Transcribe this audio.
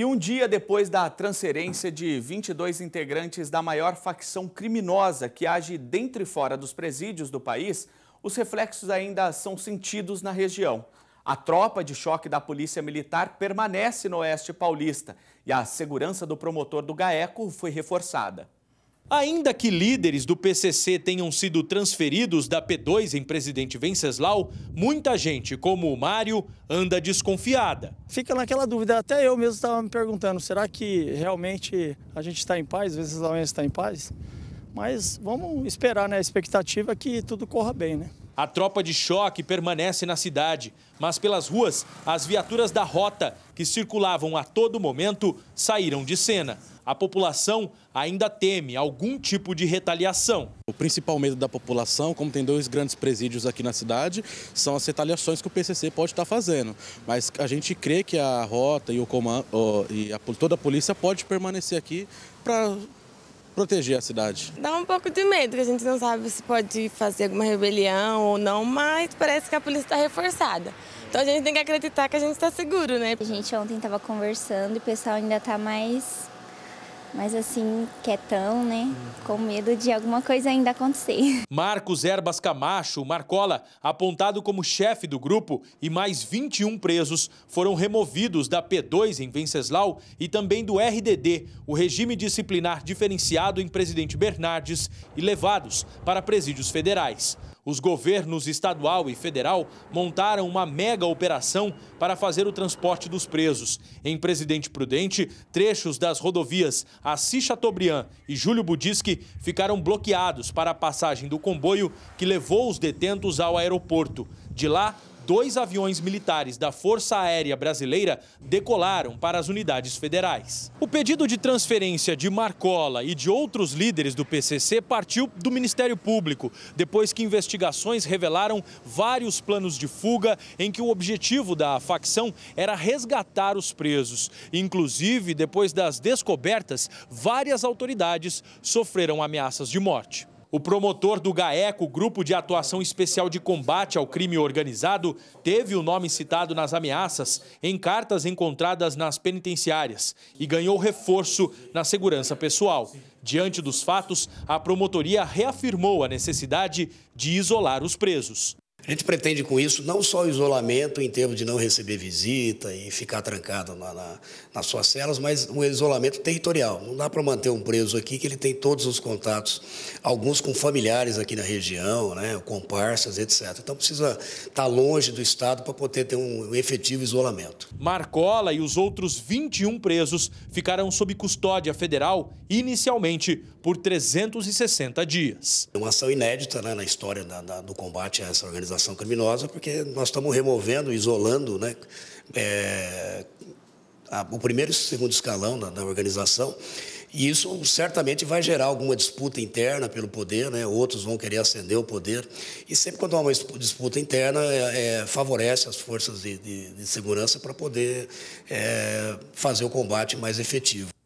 E um dia depois da transferência de 22 integrantes da maior facção criminosa que age dentro e fora dos presídios do país, os reflexos ainda são sentidos na região. A tropa de choque da Polícia Militar permanece no Oeste Paulista e a segurança do promotor do GAECO foi reforçada. Ainda que líderes do PCC tenham sido transferidos da P2 em Presidente Venceslau, muita gente, como o Mário, anda desconfiada. Fica naquela dúvida, até eu mesmo estava me perguntando, será que realmente a gente está em paz, Venceslau está em paz? Mas vamos esperar, né, a expectativa que tudo corra bem, né? A tropa de choque permanece na cidade, mas pelas ruas, as viaturas da rota, que circulavam a todo momento, saíram de cena a população ainda teme algum tipo de retaliação. O principal medo da população, como tem dois grandes presídios aqui na cidade, são as retaliações que o PCC pode estar fazendo. Mas a gente crê que a rota e, o comando, e a, toda a polícia pode permanecer aqui para proteger a cidade. Dá um pouco de medo, que a gente não sabe se pode fazer alguma rebelião ou não, mas parece que a polícia está reforçada. Então a gente tem que acreditar que a gente está seguro, né? A gente ontem estava conversando e o pessoal ainda está mais mas assim, quietão, né? Com medo de alguma coisa ainda acontecer. Marcos Erbas Camacho, Marcola, apontado como chefe do grupo, e mais 21 presos foram removidos da P2 em Venceslau e também do RDD, o regime disciplinar diferenciado em Presidente Bernardes, e levados para presídios federais. Os governos estadual e federal montaram uma mega operação para fazer o transporte dos presos. Em Presidente Prudente, trechos das rodovias Assis Chateaubriand e Júlio Budisque ficaram bloqueados para a passagem do comboio que levou os detentos ao aeroporto. De lá, dois aviões militares da Força Aérea Brasileira decolaram para as unidades federais. O pedido de transferência de Marcola e de outros líderes do PCC partiu do Ministério Público, depois que investigações revelaram vários planos de fuga em que o objetivo da facção era resgatar os presos. Inclusive, depois das descobertas, várias autoridades sofreram ameaças de morte. O promotor do GAECO, Grupo de Atuação Especial de Combate ao Crime Organizado, teve o nome citado nas ameaças em cartas encontradas nas penitenciárias e ganhou reforço na segurança pessoal. Diante dos fatos, a promotoria reafirmou a necessidade de isolar os presos. A gente pretende com isso não só o isolamento em termos de não receber visita e ficar trancado na, na, nas suas celas, mas um isolamento territorial. Não dá para manter um preso aqui que ele tem todos os contatos, alguns com familiares aqui na região, né, comparsas, etc. Então precisa estar tá longe do Estado para poder ter um efetivo isolamento. Marcola e os outros 21 presos ficarão sob custódia federal inicialmente por 360 dias. É uma ação inédita né, na história da, da, do combate a essa organização organização criminosa, porque nós estamos removendo, isolando né, é, a, o primeiro e o segundo escalão da, da organização. E isso certamente vai gerar alguma disputa interna pelo poder, né? outros vão querer ascender o poder. E sempre quando há uma disputa interna, é, é, favorece as forças de, de, de segurança para poder é, fazer o combate mais efetivo.